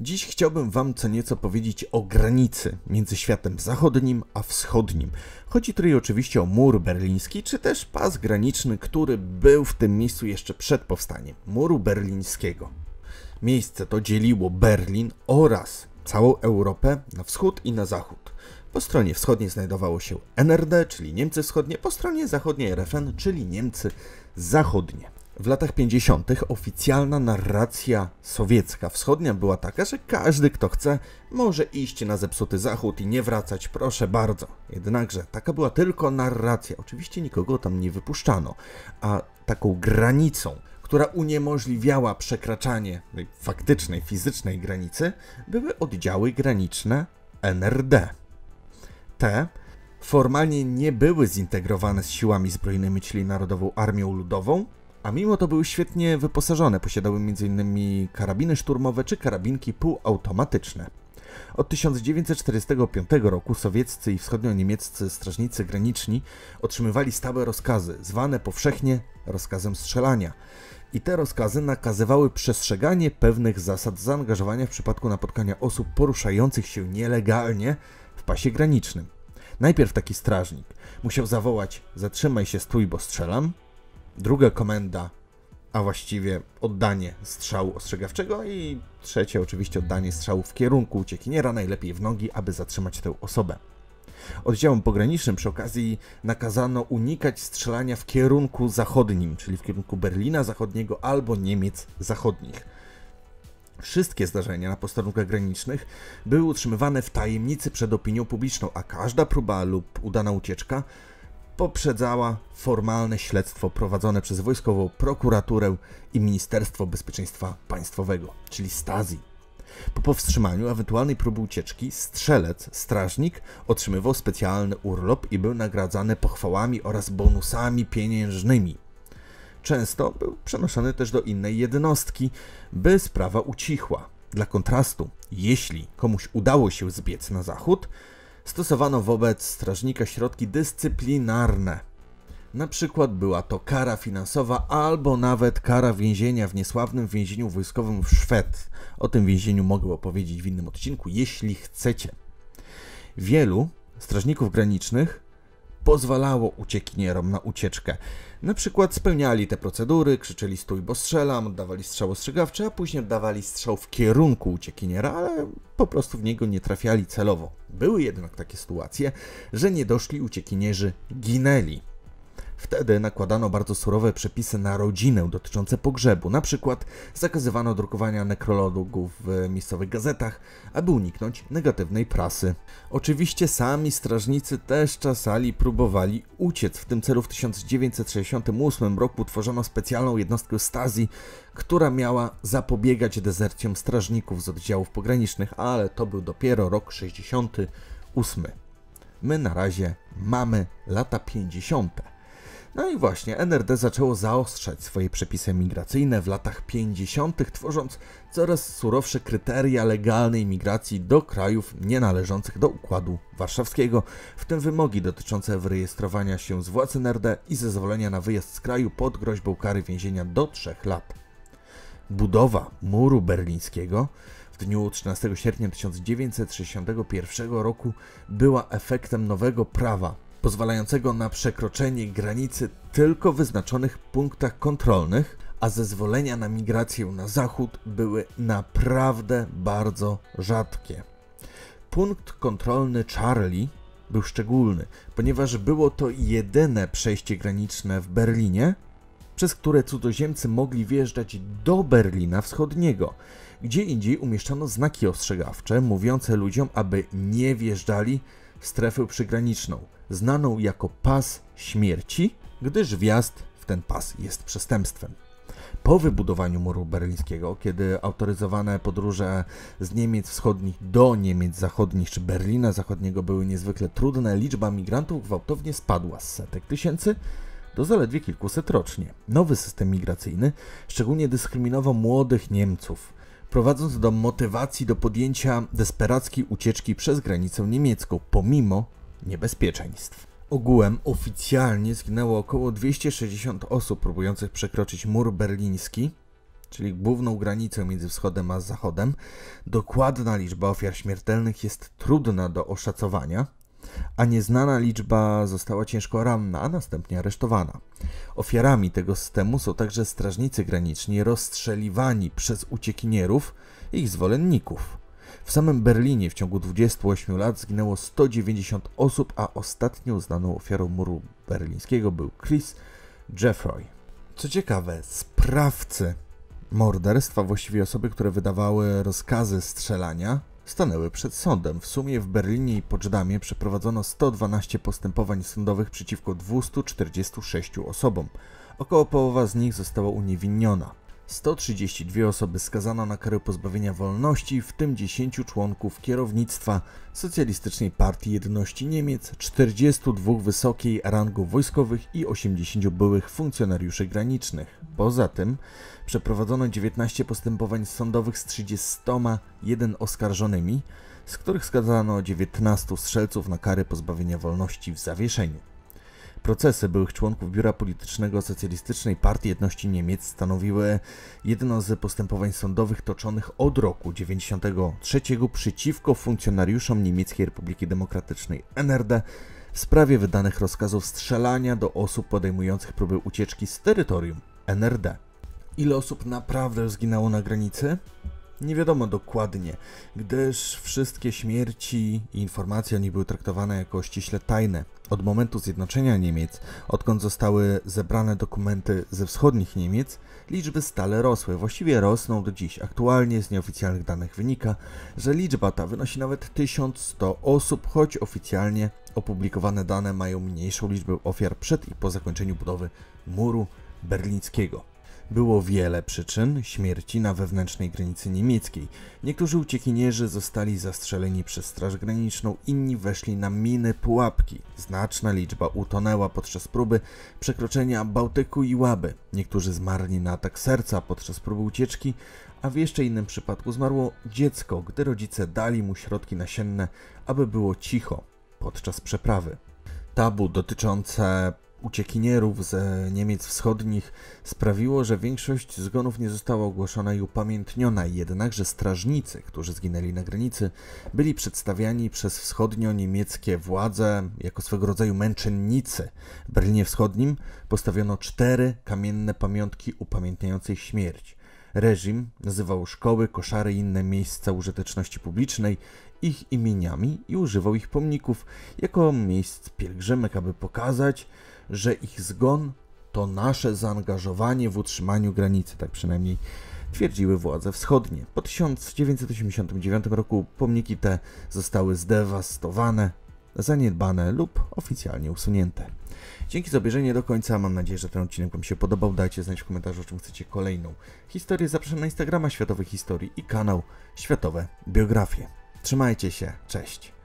Dziś chciałbym Wam co nieco powiedzieć o granicy między światem zachodnim a wschodnim. Chodzi tutaj oczywiście o mur berliński, czy też pas graniczny, który był w tym miejscu jeszcze przed powstaniem muru berlińskiego. Miejsce to dzieliło Berlin oraz całą Europę na wschód i na zachód. Po stronie wschodniej znajdowało się NRD, czyli Niemcy Wschodnie, po stronie zachodniej RFN, czyli Niemcy Zachodnie. W latach 50. oficjalna narracja sowiecka wschodnia była taka, że każdy kto chce może iść na zepsuty zachód i nie wracać, proszę bardzo. Jednakże taka była tylko narracja. Oczywiście nikogo tam nie wypuszczano, a taką granicą, która uniemożliwiała przekraczanie faktycznej, fizycznej granicy, były oddziały graniczne NRD. Te formalnie nie były zintegrowane z siłami zbrojnymi, czyli Narodową Armią Ludową, a mimo to były świetnie wyposażone, posiadały m.in. karabiny szturmowe czy karabinki półautomatyczne. Od 1945 roku sowieccy i wschodnio-niemieccy strażnicy graniczni otrzymywali stałe rozkazy, zwane powszechnie rozkazem strzelania. I te rozkazy nakazywały przestrzeganie pewnych zasad zaangażowania w przypadku napotkania osób poruszających się nielegalnie w pasie granicznym. Najpierw taki strażnik musiał zawołać: Zatrzymaj się, stój, bo strzelam, druga komenda, a właściwie oddanie strzału ostrzegawczego i trzecie oczywiście oddanie strzału w kierunku uciekiniera, najlepiej w nogi, aby zatrzymać tę osobę. Oddziałom pogranicznym przy okazji nakazano unikać strzelania w kierunku zachodnim, czyli w kierunku Berlina Zachodniego albo Niemiec Zachodnich. Wszystkie zdarzenia na posterunkach granicznych były utrzymywane w tajemnicy przed opinią publiczną, a każda próba lub udana ucieczka poprzedzała formalne śledztwo prowadzone przez Wojskową Prokuraturę i Ministerstwo Bezpieczeństwa Państwowego, czyli Stasi. Po powstrzymaniu ewentualnej próby ucieczki, strzelec, strażnik otrzymywał specjalny urlop i był nagradzany pochwałami oraz bonusami pieniężnymi. Często był przenoszony też do innej jednostki, by sprawa ucichła. Dla kontrastu, jeśli komuś udało się zbiec na zachód, stosowano wobec strażnika środki dyscyplinarne. Na przykład była to kara finansowa albo nawet kara więzienia w niesławnym więzieniu wojskowym w Szwed. O tym więzieniu mogę opowiedzieć w innym odcinku, jeśli chcecie. Wielu strażników granicznych pozwalało uciekinierom na ucieczkę. Na przykład spełniali te procedury, krzyczeli stój, bo strzelam, oddawali strzał ostrzegawczy, a później oddawali strzał w kierunku uciekiniera, ale po prostu w niego nie trafiali celowo. Były jednak takie sytuacje, że nie doszli uciekinierzy ginęli. Wtedy nakładano bardzo surowe przepisy na rodzinę dotyczące pogrzebu. Na przykład zakazywano drukowania nekrologów w miejscowych gazetach, aby uniknąć negatywnej prasy. Oczywiście sami strażnicy też czasali próbowali uciec. W tym celu w 1968 roku utworzono specjalną jednostkę Stasi, która miała zapobiegać dezercjom strażników z oddziałów pogranicznych, ale to był dopiero rok 68. My na razie mamy lata 50. No i właśnie, NRD zaczęło zaostrzać swoje przepisy migracyjne w latach 50., tworząc coraz surowsze kryteria legalnej migracji do krajów nienależących do Układu Warszawskiego, w tym wymogi dotyczące wyrejestrowania się z władz NRD i zezwolenia na wyjazd z kraju pod groźbą kary więzienia do 3 lat. Budowa muru berlińskiego w dniu 13 sierpnia 1961 roku była efektem nowego prawa pozwalającego na przekroczenie granicy tylko w wyznaczonych punktach kontrolnych, a zezwolenia na migrację na zachód były naprawdę bardzo rzadkie. Punkt kontrolny Charlie był szczególny, ponieważ było to jedyne przejście graniczne w Berlinie, przez które cudzoziemcy mogli wjeżdżać do Berlina Wschodniego. Gdzie indziej umieszczano znaki ostrzegawcze mówiące ludziom, aby nie wjeżdżali w strefę przygraniczną znaną jako pas śmierci, gdyż wjazd w ten pas jest przestępstwem. Po wybudowaniu muru berlińskiego, kiedy autoryzowane podróże z Niemiec wschodnich do Niemiec zachodnich czy Berlina zachodniego były niezwykle trudne, liczba migrantów gwałtownie spadła z setek tysięcy do zaledwie kilkuset rocznie. Nowy system migracyjny szczególnie dyskryminował młodych Niemców, prowadząc do motywacji do podjęcia desperackiej ucieczki przez granicę niemiecką, pomimo niebezpieczeństw. Ogółem oficjalnie zginęło około 260 osób próbujących przekroczyć mur berliński, czyli główną granicę między wschodem a zachodem. Dokładna liczba ofiar śmiertelnych jest trudna do oszacowania, a nieznana liczba została ciężko ranna, a następnie aresztowana. Ofiarami tego systemu są także strażnicy graniczni rozstrzeliwani przez uciekinierów i ich zwolenników. W samym Berlinie w ciągu 28 lat zginęło 190 osób, a ostatnią znaną ofiarą muru berlińskiego był Chris Jeffroy. Co ciekawe, sprawcy morderstwa, właściwie osoby, które wydawały rozkazy strzelania, stanęły przed sądem. W sumie w Berlinie i Poczdamie przeprowadzono 112 postępowań sądowych przeciwko 246 osobom. Około połowa z nich została uniewinniona. 132 osoby skazano na karę pozbawienia wolności, w tym 10 członków kierownictwa Socjalistycznej Partii Jedności Niemiec, 42 wysokiej rangów wojskowych i 80 byłych funkcjonariuszy granicznych. Poza tym przeprowadzono 19 postępowań sądowych z 31 oskarżonymi, z których skazano 19 strzelców na karę pozbawienia wolności w zawieszeniu. Procesy byłych członków Biura Politycznego Socjalistycznej Partii Jedności Niemiec stanowiły jedno z postępowań sądowych toczonych od roku 1993 przeciwko funkcjonariuszom Niemieckiej Republiki Demokratycznej NRD w sprawie wydanych rozkazów strzelania do osób podejmujących próby ucieczki z terytorium NRD. Ile osób naprawdę zginęło na granicy? Nie wiadomo dokładnie, gdyż wszystkie śmierci i informacje o nich były traktowane jako ściśle tajne. Od momentu zjednoczenia Niemiec, odkąd zostały zebrane dokumenty ze wschodnich Niemiec, liczby stale rosły, właściwie rosną do dziś. Aktualnie z nieoficjalnych danych wynika, że liczba ta wynosi nawet 1100 osób, choć oficjalnie opublikowane dane mają mniejszą liczbę ofiar przed i po zakończeniu budowy muru berlińskiego. Było wiele przyczyn śmierci na wewnętrznej granicy niemieckiej. Niektórzy uciekinierzy zostali zastrzeleni przez Straż Graniczną, inni weszli na miny pułapki. Znaczna liczba utonęła podczas próby przekroczenia Bałtyku i Łaby. Niektórzy zmarli na atak serca podczas próby ucieczki, a w jeszcze innym przypadku zmarło dziecko, gdy rodzice dali mu środki nasienne, aby było cicho podczas przeprawy. Tabu dotyczące uciekinierów z Niemiec Wschodnich sprawiło, że większość zgonów nie została ogłoszona i upamiętniona, jednakże strażnicy, którzy zginęli na granicy, byli przedstawiani przez wschodnio-niemieckie władze jako swego rodzaju męczennicy. W Berlinie Wschodnim postawiono cztery kamienne pamiątki upamiętniające ich śmierć. Reżim nazywał szkoły, koszary i inne miejsca użyteczności publicznej ich imieniami i używał ich pomników jako miejsc pielgrzymek, aby pokazać, że ich zgon to nasze zaangażowanie w utrzymaniu granicy, tak przynajmniej twierdziły władze wschodnie. Po 1989 roku pomniki te zostały zdewastowane, zaniedbane lub oficjalnie usunięte. Dzięki za obejrzenie do końca. Mam nadzieję, że ten odcinek Wam się podobał. Dajcie znać w komentarzu, o czym chcecie kolejną historię. Zapraszam na Instagrama Światowej Historii i kanał Światowe Biografie. Trzymajcie się, cześć!